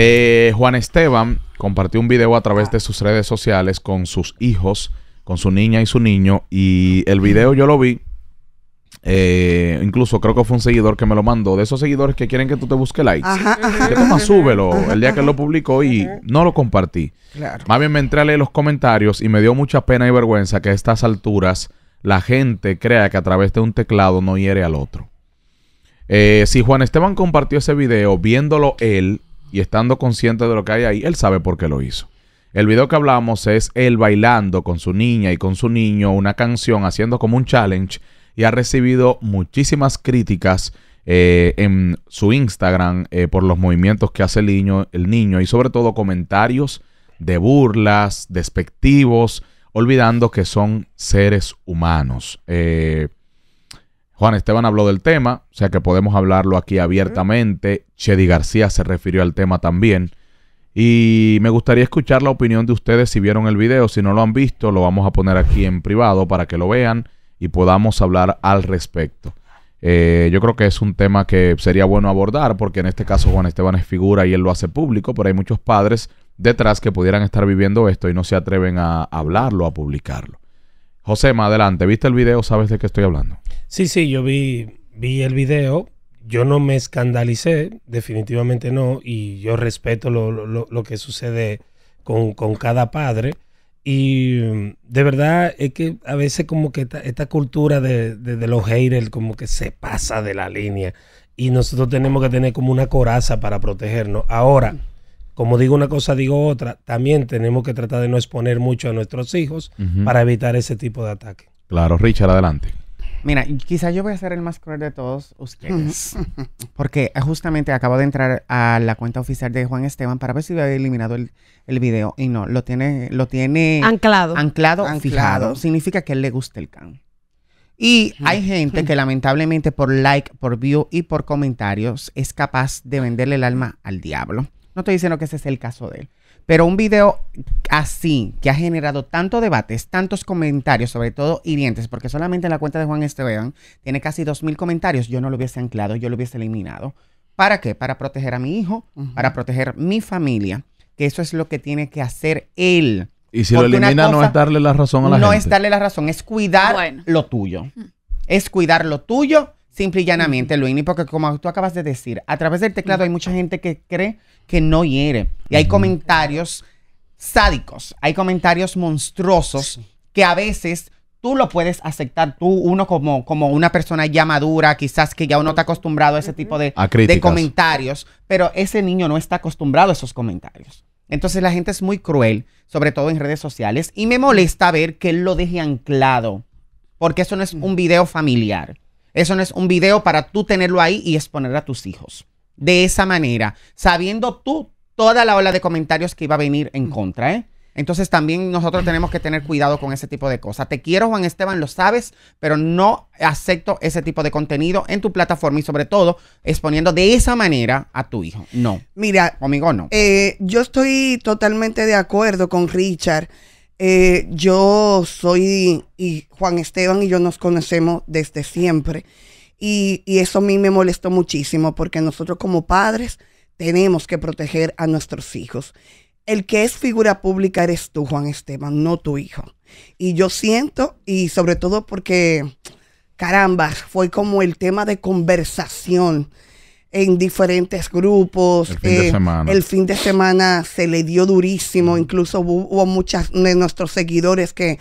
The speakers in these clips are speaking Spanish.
Eh, Juan Esteban compartió un video a través de sus redes sociales con sus hijos, con su niña y su niño. Y el video yo lo vi. Eh, incluso creo que fue un seguidor que me lo mandó. De esos seguidores que quieren que tú te busques likes. que toma, súbelo el día que lo publicó y no lo compartí. Más bien me entré a leer los comentarios y me dio mucha pena y vergüenza que a estas alturas la gente crea que a través de un teclado no hiere al otro. Eh, si Juan Esteban compartió ese video viéndolo él, y estando consciente de lo que hay ahí, él sabe por qué lo hizo. El video que hablamos es él bailando con su niña y con su niño una canción, haciendo como un challenge, y ha recibido muchísimas críticas eh, en su Instagram eh, por los movimientos que hace el niño, el niño, y sobre todo comentarios de burlas, despectivos, olvidando que son seres humanos. Eh, Juan Esteban habló del tema, o sea que podemos hablarlo aquí abiertamente. Chedi García se refirió al tema también. Y me gustaría escuchar la opinión de ustedes si vieron el video. Si no lo han visto, lo vamos a poner aquí en privado para que lo vean y podamos hablar al respecto. Eh, yo creo que es un tema que sería bueno abordar porque en este caso Juan Esteban es figura y él lo hace público, pero hay muchos padres detrás que pudieran estar viviendo esto y no se atreven a hablarlo, a publicarlo. José, más adelante. ¿Viste el video? ¿Sabes de qué estoy hablando? Sí, sí, yo vi, vi el video. Yo no me escandalicé, definitivamente no, y yo respeto lo, que sucede con, cada padre. Y mm, de verdad es que a veces como que esta, cultura de, de, los haters como que se pasa de la línea y nosotros tenemos que tener como una coraza para protegernos. Ahora, como digo una cosa, digo otra, también tenemos que tratar de no exponer mucho a nuestros hijos para evitar ese tipo de ataque. Claro, Richard, adelante. Mira, quizá yo voy a ser el más cruel de todos ustedes, porque eh, justamente acabo de entrar a la cuenta oficial de Juan Esteban para ver si había eliminado el, video y no, lo tiene, lo tiene anclado, anclado, anclado. fijado. Significa que él le gusta el can. Y hay gente que lamentablemente por like, por view y por comentarios es capaz de venderle el alma al diablo. No estoy diciendo que ese es el caso de él. Pero un video así, que ha generado tanto debates, tantos comentarios, sobre todo hirientes, porque solamente la cuenta de Juan Esteban tiene casi 2.000 comentarios, yo no lo hubiese anclado, yo lo hubiese eliminado. ¿Para qué? Para proteger a mi hijo, para proteger mi familia, que eso es lo que tiene que hacer él. Y si lo elimina no es darle la razón a la gente. No es darle la razón, es cuidar lo tuyo. Es cuidar lo tuyo Simple y llanamente, Luini, porque como tú acabas de decir, a través del teclado hay mucha gente que cree que no hiere. Y hay comentarios sádicos, hay comentarios monstruosos que a veces tú lo puedes aceptar, tú, uno como, como una persona ya madura, quizás que ya uno está acostumbrado a ese tipo de, de comentarios, pero ese niño no está acostumbrado a esos comentarios. Entonces la gente es muy cruel, sobre todo en redes sociales, y me molesta ver que él lo deje anclado, porque eso no es un video familiar. Eso no es un video para tú tenerlo ahí y exponer a tus hijos. De esa manera, sabiendo tú toda la ola de comentarios que iba a venir en contra, ¿eh? Entonces también nosotros tenemos que tener cuidado con ese tipo de cosas. Te quiero, Juan Esteban, lo sabes, pero no acepto ese tipo de contenido en tu plataforma y sobre todo exponiendo de esa manera a tu hijo. No. Mira. amigo, no. Eh, yo estoy totalmente de acuerdo con Richard. Eh, yo soy, y Juan Esteban y yo nos conocemos desde siempre. Y, y, eso a mí me molestó muchísimo porque nosotros como padres tenemos que proteger a nuestros hijos. El que es figura pública eres tú, Juan Esteban, no tu hijo. Y yo siento, y sobre todo porque, caramba, fue como el tema de conversación en diferentes grupos. Eh, el fin, de semana. se le dio durísimo, mm. incluso hubo, hubo muchas de nuestros seguidores que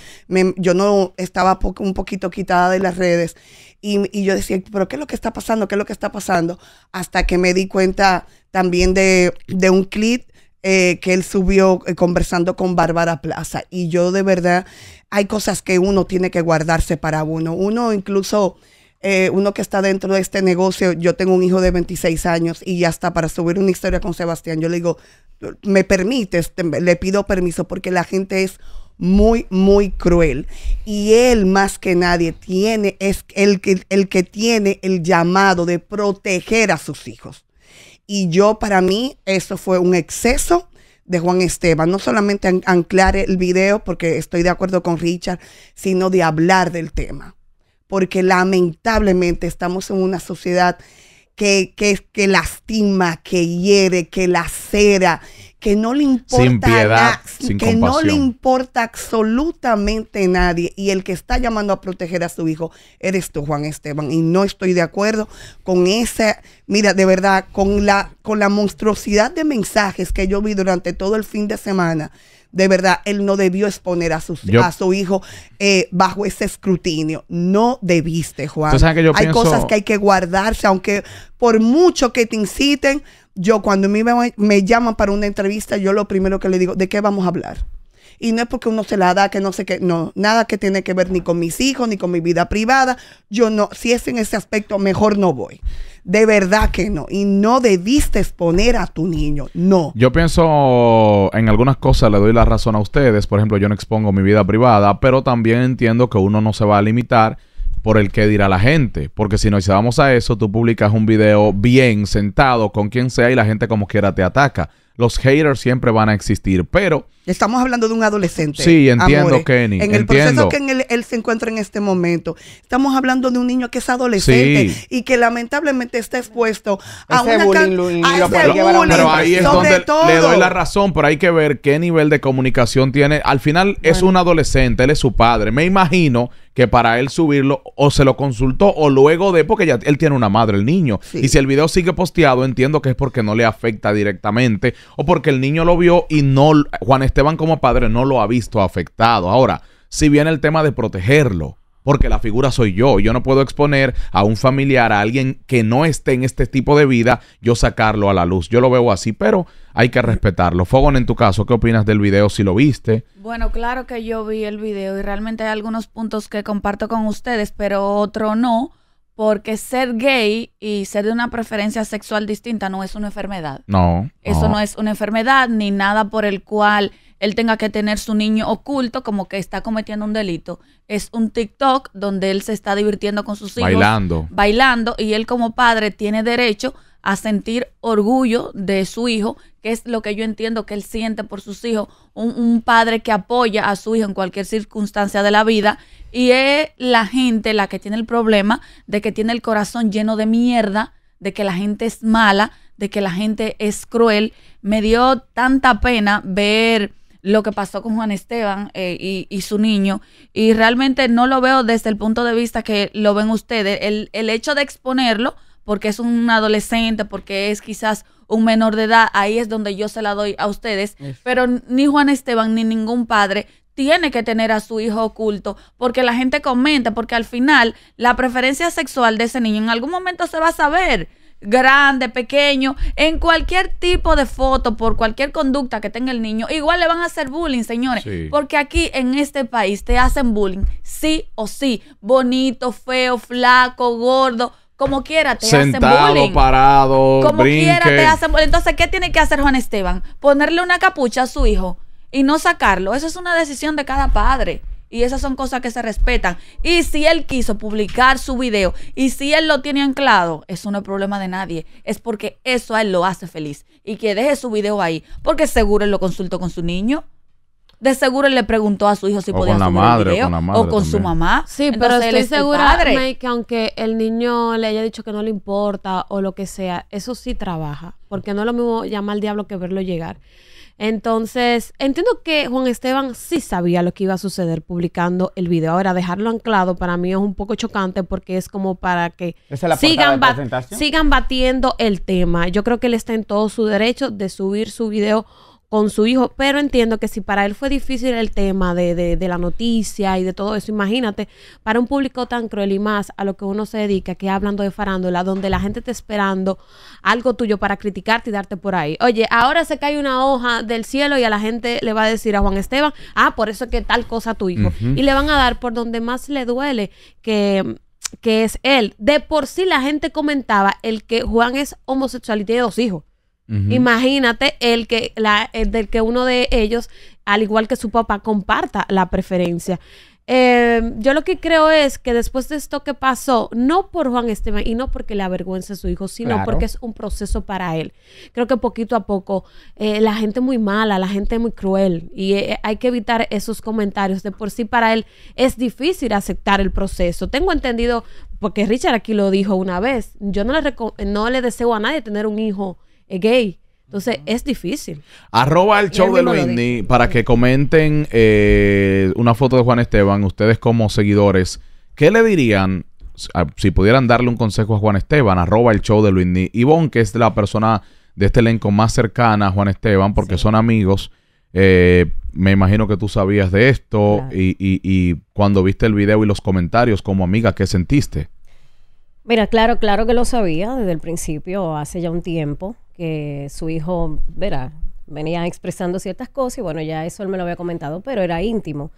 yo no estaba un poquito quitada de las redes y, yo decía, pero ¿qué es lo que está pasando? ¿Qué es lo que está pasando? Hasta que me di cuenta también de, un clip eh, que él subió eh, conversando con Bárbara Plaza. Y yo de verdad, hay cosas que uno tiene que guardarse para uno. Uno incluso eh, uno que está dentro de este negocio, yo tengo un hijo de 26 años y ya está para subir una historia con Sebastián, yo le digo, me permites, le pido permiso porque la gente es muy, muy cruel. Y él más que nadie tiene, es el que, el que tiene el llamado de proteger a sus hijos. Y yo para mí eso fue un exceso de Juan Esteban, no solamente anclar el video, porque estoy de acuerdo con Richard, sino de hablar del tema porque lamentablemente estamos en una sociedad que, que, que lastima, que hiere, que lacera, que no le importa sin piedad, sin que no le importa absolutamente nadie y el que está llamando a proteger a su hijo eres tú Juan Esteban y no estoy de acuerdo con esa mira de verdad con la con la monstruosidad de mensajes que yo vi durante todo el fin de semana de verdad, él no debió exponer a, a su hijo eh, bajo ese escrutinio. No debiste, Juan. hay cosas que hay que guardarse, aunque por mucho que te inciten, yo cuando me, me llaman para una entrevista, yo lo primero que le digo, ¿de qué vamos a hablar? Y no es porque uno se la da, que no sé qué, no, nada que tiene que ver ni con mis hijos, ni con mi vida privada. Yo no, si es en ese aspecto, mejor no voy. De verdad que no. Y no debiste exponer a tu niño. No. Yo pienso en algunas cosas, le doy la razón a ustedes. Por ejemplo, yo no expongo mi vida privada, pero también entiendo que uno no se va a limitar por el que dirá la gente. Porque si nos vamos a eso, tú publicas un video bien, sentado, con quien sea, y la gente como quiera te ataca. Los haters siempre van a existir, pero Estamos hablando de un adolescente. Sí, entiendo, Kenny. En el proceso que él se encuentra en este momento. Estamos hablando de un niño que es adolescente y que lamentablemente está expuesto a una a Pero ahí es donde le doy la razón, pero hay que ver qué nivel de comunicación tiene. Al final es un adolescente, él es su padre. Me imagino que para él subirlo o se lo consultó o luego de porque ya él tiene una madre el niño y si el video sigue posteado entiendo que es porque no le afecta directamente o porque el niño lo vio y no Juan está Esteban como padre no lo ha visto afectado. Ahora, si viene el tema de protegerlo, porque la figura soy yo, yo no puedo exponer a un familiar, a alguien que no esté en este tipo de vida, yo sacarlo a la luz. Yo lo veo así, pero hay que respetarlo. Fogón, en tu caso, ¿qué opinas del video si lo viste? Bueno, claro que yo vi el video y realmente hay algunos puntos que comparto con ustedes, pero otro no porque ser gay y ser de una preferencia sexual distinta no es una enfermedad. No. Eso no es una enfermedad ni nada por el cual él tenga que tener su niño oculto como que está cometiendo un delito. Es un TikTok donde él se está divirtiendo con sus hijos. Bailando. Bailando y él como padre tiene derecho a sentir orgullo de su hijo, que es lo que yo entiendo que él siente por sus hijos, un, padre que apoya a su hijo en cualquier circunstancia de la vida, y es la gente la que tiene el problema de que tiene el corazón lleno de mierda, de que la gente es mala, de que la gente es cruel. Me dio tanta pena ver lo que pasó con Juan Esteban eh, y, su niño. Y realmente no lo veo desde el punto de vista que lo ven ustedes. El, hecho de exponerlo, porque es un adolescente, porque es quizás un menor de edad, ahí es donde yo se la doy a ustedes. Pero ni Juan Esteban ni ningún padre tiene que tener a su hijo oculto, porque la gente comenta, porque al final la preferencia sexual de ese niño en algún momento se va a saber grande, pequeño, en cualquier tipo de foto, por cualquier conducta que tenga el niño, igual le van a hacer bullying, señores. Porque aquí en este país te hacen bullying, sí o sí. Bonito, feo, flaco, gordo. Como quiera te hacen bullying. parado, Como quiera te hacen bullying. Entonces, ¿qué tiene que hacer Juan Esteban? Ponerle una capucha a su hijo y no sacarlo. Eso es una decisión de cada padre. Y esas son cosas que se respetan. Y si él quiso publicar su video y si él lo tiene anclado, eso no es problema de nadie. Es porque eso a él lo hace feliz. Y que deje su video ahí. Porque seguro él lo consultó con su niño. De seguro él le preguntó a su hijo si podía con video, o con, su mamá. Sí, pero estoy segura que aunque el niño le haya dicho que no le importa o lo que sea, eso sí trabaja, porque no es lo mismo llamar al diablo que verlo llegar. Entonces, entiendo que Juan Esteban sí sabía lo que iba a suceder publicando el video. Ahora, dejarlo anclado para mí es un poco chocante porque es como para que sigan, sigan batiendo el tema. Yo creo que él está en todo su derecho de subir su video con su hijo, pero entiendo que si para él fue difícil el tema de, de, la noticia y de todo eso, imagínate, para un público tan cruel y más a lo que uno se dedica, que hablando de farándula, donde la gente está esperando algo tuyo para criticarte y darte por ahí. Oye, ahora se cae una hoja del cielo y a la gente le va a decir a Juan Esteban, ah, por eso que tal cosa tu hijo. Y le van a dar por donde más le duele que que es él. De por sí la gente comentaba el que Juan es homosexual y tiene dos hijos. Imagínate el que, la, del que uno de ellos, al igual que su papá, comparta la preferencia. Em, yo lo que creo es que después de esto que pasó, no por Juan Esteban y no porque le avergüence a su hijo, sino porque es un proceso para él. Creo que poquito a poco eh, la gente muy mala, la gente muy cruel y eh, hay que evitar esos comentarios. De por sí para él es difícil aceptar el proceso. Tengo entendido, porque Richard aquí lo dijo una vez, yo no le, no le deseo a nadie tener un hijo es gay. Entonces es difícil. Arroba el show de para que comenten eh, una foto de Juan Esteban. Ustedes como seguidores, ¿qué le dirían si pudieran darle un consejo a Juan Esteban? Arroba el show de Ivonne, que es la persona de este elenco más cercana a Juan Esteban, porque son amigos. Eh, me imagino que tú sabías de esto y, y, y cuando viste el video y los comentarios como amiga, ¿qué sentiste? Mira, claro, claro que lo sabía desde el principio, hace ya un tiempo, que su hijo, verá, venía expresando ciertas cosas y bueno, ya eso él me lo había comentado, pero era íntimo.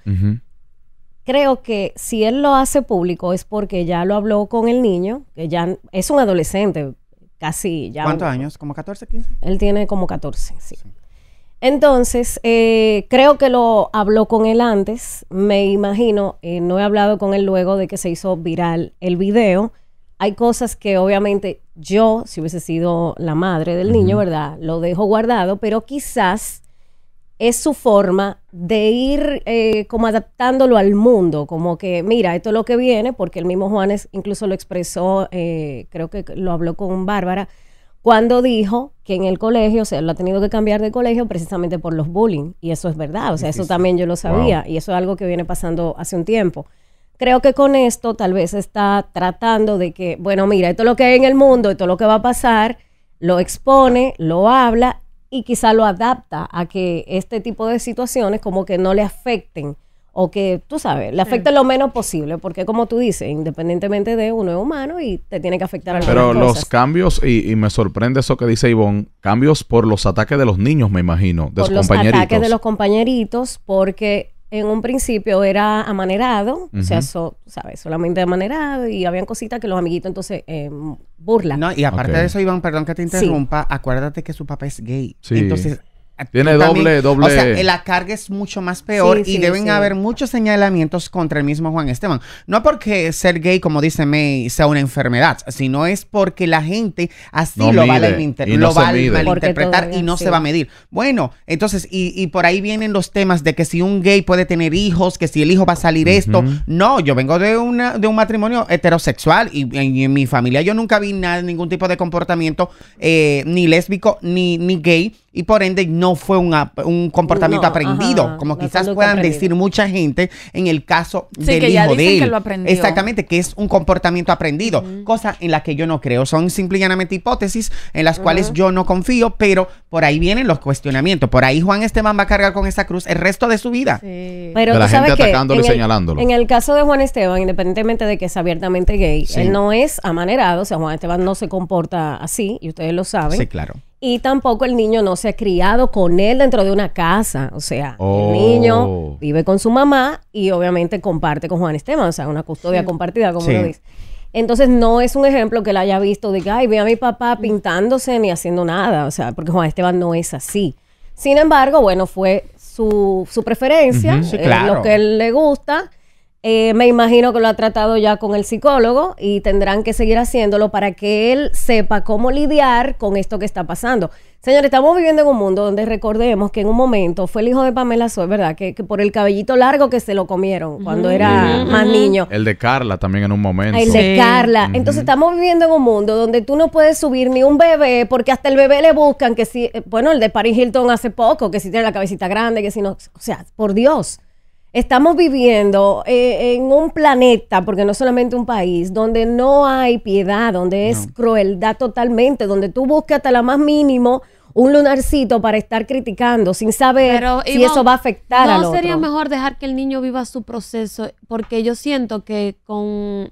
Creo que si él lo hace público es porque ya lo habló con el niño, que ya es un adolescente, casi ya. ¿Cuántos años? ¿Como 14, 15? Él tiene como 14, sí. Entonces, eh, creo que lo habló con él antes, me imagino, eh, no he hablado con él luego de que se hizo viral el video, hay cosas que obviamente yo, si hubiese sido la madre del niño, ¿verdad? Lo dejo guardado, pero quizás es su forma de ir eh, como adaptándolo al mundo, como que, mira, esto es lo que viene, porque el mismo Juanes incluso lo expresó, eh, creo que lo habló con Bárbara, cuando dijo que en el colegio, o sea, lo ha tenido que cambiar de colegio precisamente por los bullying, y eso es verdad, o sea, eso también yo lo sabía, y eso es algo que viene pasando hace un tiempo. Creo que con esto tal vez está tratando de que, bueno, mira, esto es lo que hay en el mundo, esto es lo que va a pasar, lo expone, lo habla y quizá lo adapta a que este tipo de situaciones como que no le afecten o que, tú sabes, le afecten lo menos posible, porque como tú dices, independientemente de uno es humano y te tiene que afectar a Pero los cambios, y, me sorprende eso que dice Ivonne, cambios por los ataques de los niños, me imagino, de los compañeritos. Los ataques de los compañeritos, porque en un principio era amanerado, o sea, ¿sabes? Solamente amanerado y habían cositas que los amiguitos entonces eh, burlan. No, y aparte de eso, Iván, perdón que te interrumpa, acuérdate que su papá es gay. Sí. Entonces, tiene doble, doble. O sea, eh, la carga es mucho más peor y deben haber muchos señalamientos contra el mismo Juan Esteban. No porque ser gay, como dice May, sea una enfermedad, sino es porque la gente así lo va a, malinterpretar y no se va a medir. Bueno, entonces, y, por ahí vienen los temas de que si un gay puede tener hijos, que si el hijo va a salir esto. No, yo vengo de, una, de un matrimonio heterosexual y, en mi familia yo nunca vi nada, ningún tipo de comportamiento eh, ni lésbico ni, ni gay y por ende no no fue un, comportamiento aprendido, como quizás puedan decir mucha gente en el caso del hijo de él. Exactamente, que es un comportamiento aprendido, cosa en la que yo no creo. Son simplemente hipótesis en las cuales yo no confío, pero por ahí vienen los cuestionamientos. Por ahí Juan Esteban va a cargar con esa cruz el resto de su vida. Pero la En el caso de Juan Esteban, independientemente de que es abiertamente gay, él no es amanerado, o sea, Juan Esteban no se comporta así, y ustedes lo saben. Sí, claro. Y tampoco el niño no se ha criado con él dentro de una casa. O sea, el niño oh. vive con su mamá y obviamente comparte con Juan Esteban. O sea, una custodia compartida, como lo dice. Entonces, no es un ejemplo que él haya visto de que, ay, ve a mi papá pintándose ni haciendo nada. O sea, porque Juan Esteban no es así. Sin embargo, bueno, fue su, su preferencia, lo que él le gusta. Eh, me imagino que lo ha tratado ya con el psicólogo y tendrán que seguir haciéndolo para que él sepa cómo lidiar con esto que está pasando. Señores, estamos viviendo en un mundo donde recordemos que en un momento fue el hijo de Pamela Soy, ¿verdad? Que, por el cabellito largo que se lo comieron cuando era más niño. El de Carla también en un momento. El de Carla. Entonces estamos viviendo en un mundo donde tú no puedes subir ni un bebé porque hasta el bebé le buscan que si, eh, bueno, el de Paris Hilton hace poco, que si tiene la cabecita grande, que si no, o sea, por Dios. Estamos viviendo eh, en un planeta, porque no solamente un país, donde no hay piedad, donde es crueldad totalmente, donde tú buscas hasta la más mínimo un lunarcito para estar criticando sin saber si eso va a afectar ¿no al otro. sería mejor dejar que el niño viva su proceso? Porque yo siento que con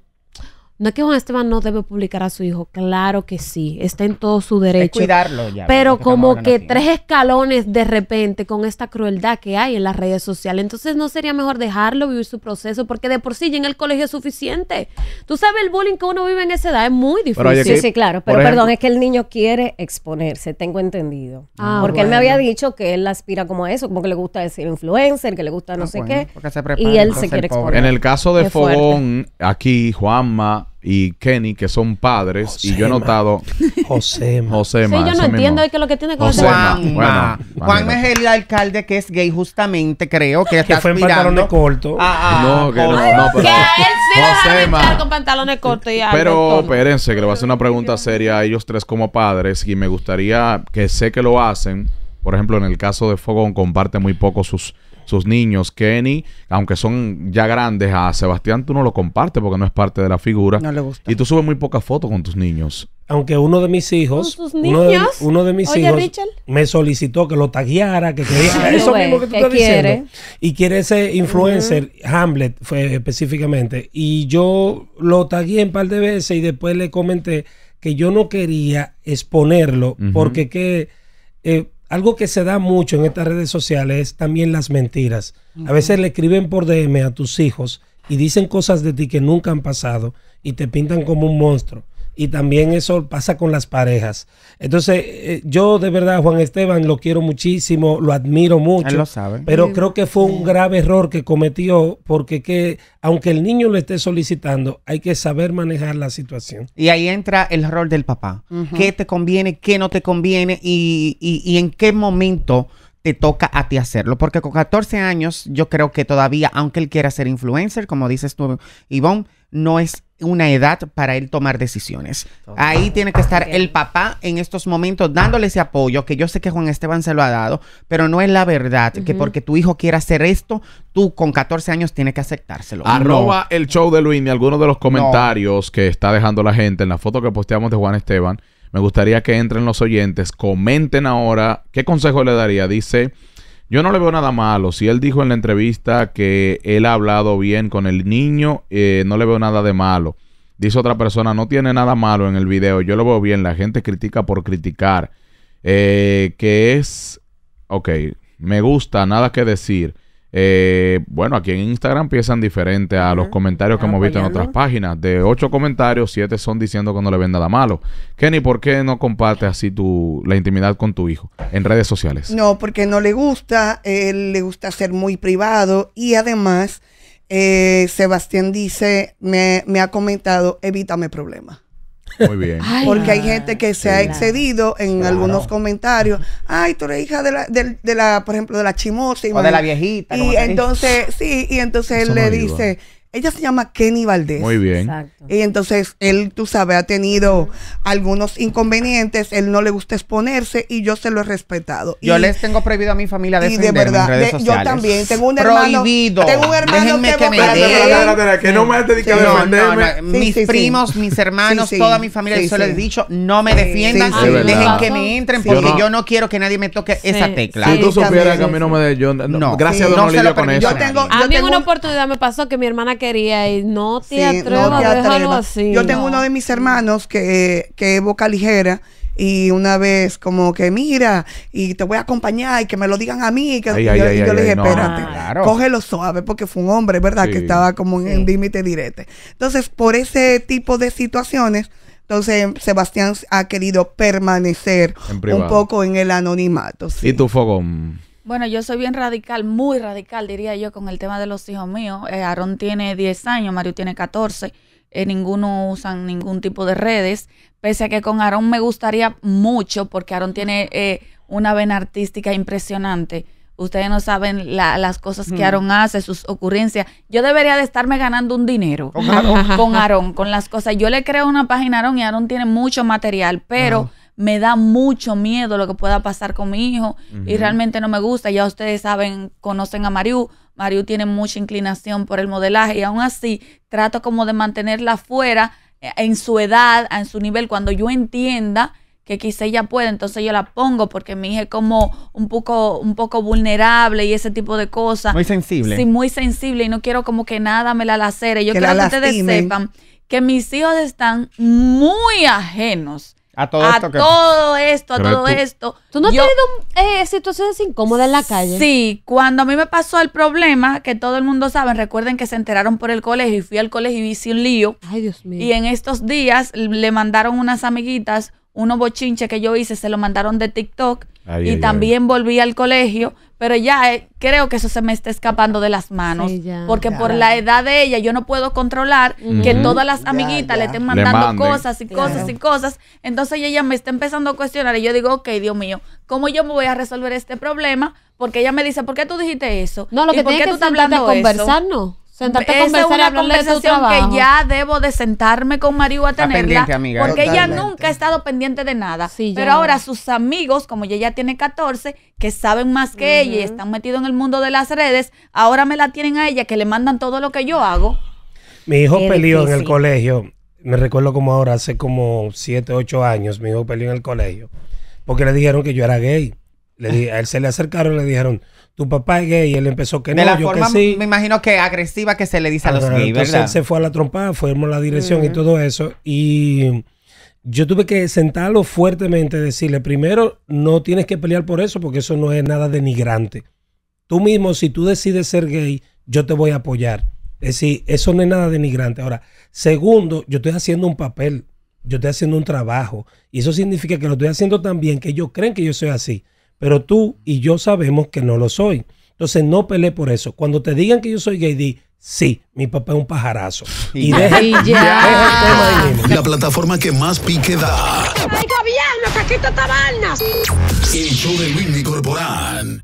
no es que Juan Esteban no debe publicar a su hijo, claro que sí, está en todo su derecho. cuidarlo ya. Pero como que tres escalones de repente con esta crueldad que hay en las redes sociales, entonces no sería mejor dejarlo vivir su proceso, porque de por sí ya en el colegio es suficiente. Tú sabes el bullying que uno vive en esa edad, es muy difícil. sí, sí, claro, pero perdón, es que el niño quiere exponerse, tengo entendido. Ah, porque él me había dicho que él aspira como a eso, como que le gusta decir influencer, que le gusta ah, no sé qué. y él se quiere exponer. En el caso de Fogón, aquí Juanma y Kenny, que son padres, y yo he notado. José Josema. Sí, yo no entiendo es que lo que tiene que Juan, bueno, Juan es el alcalde que es gay, justamente, creo, que, está fue en pantalones cortos. Ah, ah no, ah, que no, no, pero. Que a él sí Le con pantalones cortos y Pero espérense, que le voy a hacer una pregunta seria a ellos tres como padres, y me gustaría que sé que lo hacen. Por ejemplo, en el caso de Fogón, comparte muy poco sus sus niños. Kenny, aunque son ya grandes, a Sebastián tú no lo compartes porque no es parte de la figura. No le gusta. Y tú subes muy pocas fotos con tus niños. Aunque uno de mis hijos, Uno, de, mis hijos me solicitó que lo tagueara, que quería eso mismo que tú estás Y quiere ese influencer, Hamlet fue específicamente. Y yo lo tagué un par de veces y después le comenté que yo no quería exponerlo porque que... Eh, algo que se da mucho en estas redes sociales es también las mentiras. A veces le escriben por DM a tus hijos y dicen cosas de ti que nunca han pasado y te pintan como un monstruo y también eso pasa con las parejas. Entonces, eh, yo de verdad, Juan Esteban, lo quiero muchísimo, lo admiro mucho. lo Pero creo que fue un grave error que cometió, porque que, aunque el niño lo esté solicitando, hay que saber manejar la situación. Y ahí entra el rol del papá. ¿Qué te conviene, qué no te conviene y, y, en qué momento te toca a ti hacerlo. Porque con 14 años, yo creo que todavía, aunque él quiera ser influencer, como dices tú, Ivonne, no es una edad para él tomar decisiones. Ahí tiene que estar el papá en estos momentos dándole ese apoyo, que yo sé que Juan Esteban se lo ha dado, pero no es la verdad que porque tu hijo quiera hacer esto, tú con 14 años tienes que aceptárselo. Arroba el show de Luis y algunos de los comentarios que está dejando la gente en la foto que posteamos de Juan Esteban. Me gustaría que entren los oyentes, comenten ahora qué consejo le daría. Dice... Yo no le veo nada malo. Si él dijo en la entrevista que él ha hablado bien con el niño, eh, no le veo nada de malo. Dice otra persona, no tiene nada malo en el video. Yo lo veo bien. La gente critica por criticar. Eh, que es... Ok, me gusta, nada que decir. Eh, bueno, aquí en Instagram piensan diferente a los comentarios que hemos visto en otras páginas. De ocho comentarios, siete son diciendo que no le ven nada malo. Kenny, ¿por qué no compartes así tu, la intimidad con tu hijo en redes sociales? No, porque no le gusta, él le gusta ser muy privado y además eh, Sebastián dice, me, me ha comentado, evítame problemas. Muy bien. Porque hay gente que se ha excedido en algunos comentarios. Ay, tú eres hija de la, la por ejemplo, de la chimosa. o de la viejita. Y entonces, sí, y entonces él le dice, ella se llama Kenny Valdés. Muy bien. Exacto. Y entonces él, tú sabes, ha tenido algunos inconvenientes. Él no le gusta exponerse y yo se lo he respetado. Yo les tengo prohibido a mi familia defenderme y de verdad, en redes yo también tengo un hermano. Prohibido. Tengo un hermano que, que me Que no me dedicado a defenderme. mis primos, mis hermanos, toda mi familia, yo les he dicho, no me defiendan, dejen que me entren porque yo no, quiero que nadie me toque esa tecla. Si tú supieras que a mí no me de no, gracias a Dios no con eso. Yo tengo, a mí una oportunidad me pasó que mi hermana quería y no te sí, atrevas así. Yo tengo uno de mis hermanos que, es boca ligera y una vez como que mira y te voy a acompañar y que me lo digan a mí y que yo, le dije espérate cógelo suave porque fue un hombre verdad que estaba como en límite directo entonces por ese tipo de situaciones entonces Sebastián ha querido permanecer un poco en el anonimato y tu fogón bueno, yo soy bien radical, muy radical, diría yo, con el tema de los hijos míos. aaron eh, Aarón tiene 10 años, Mario tiene 14. Eh, ninguno usan ningún tipo de redes. Pese a que con Aarón me gustaría mucho, porque Aarón tiene eh, una vena artística impresionante. Ustedes no saben las cosas que Aarón hace, sus ocurrencias. Yo debería de estarme ganando un dinero con Aarón, con, las cosas. Yo le creo una página a Aarón y Aarón tiene mucho material, pero me da mucho miedo lo que pueda pasar con mi hijo y realmente no me gusta. Ya ustedes saben, conocen a Mariu. Mariu tiene mucha inclinación por el modelaje y aún así trato como de mantenerla fuera eh, en su edad, en su nivel, cuando yo entienda que quizá ella pueda, entonces yo la pongo porque mi hija es como un poco, un poco vulnerable y ese tipo de cosas. Muy sensible. Sí, muy sensible y no quiero como que nada me la lacere. Yo quiero que ustedes sepan que mis hijos están muy ajenos a todo esto. Que... Todo esto, a todo esto. ¿Tú no has tenido eh, situaciones incómodas en la calle? Sí, cuando a mí me pasó el problema, que todo el mundo sabe, recuerden que se enteraron por el colegio y fui al colegio y vi sin lío. Ay, Dios mío. Y en estos días le mandaron unas amiguitas uno bochinche que yo hice se lo mandaron de TikTok ah, y también volví al colegio, pero ya eh, creo que eso se me está escapando de las manos, porque por la edad de ella yo no puedo controlar que todas las amiguitas le estén mandando cosas y cosas y cosas, entonces ella me está empezando a cuestionar y yo digo, ok, Dios mío, ¿cómo yo me voy a resolver este problema? Porque ella me dice, ¿por qué tú dijiste eso? No, lo que tienes que tú estás hablando Sentarte es una conversación que ya debo de sentarme con Mario a tenerla. porque ella nunca ha estado pendiente de nada. pero ahora sus amigos, como ella ya tiene 14, que saben más que ella y están metidos en el mundo de las redes, ahora me la tienen a ella que le mandan todo lo que yo hago. Mi hijo peleó en el colegio. Me recuerdo como ahora, hace como 7, 8 años, mi hijo peleó en el colegio. Porque le dijeron que yo era gay. Le a él se le acercaron y le dijeron, tu papá es gay, él empezó que no, yo que sí. Me imagino que agresiva que se le dice a los ah, gays, ¿verdad? se fue a la trompada, fuimos a la dirección y todo eso. Y yo tuve que sentarlo fuertemente, decirle, primero, no tienes que pelear por eso, porque eso no es nada denigrante. Tú mismo, si tú decides ser gay, yo te voy a apoyar. Es decir, eso no es nada denigrante. Ahora, segundo, yo estoy haciendo un papel, yo estoy haciendo un trabajo, y eso significa que lo estoy haciendo tan bien que ellos creen que yo soy así. Pero tú y yo sabemos que no lo soy. Entonces no peleé por eso. Cuando te digan que yo soy gay, di, sí, mi papá es un pajarazo. Y, deja, ya. La plataforma que más pique da. ¡El gobierno, Caquito Tabarnas! El show de Luis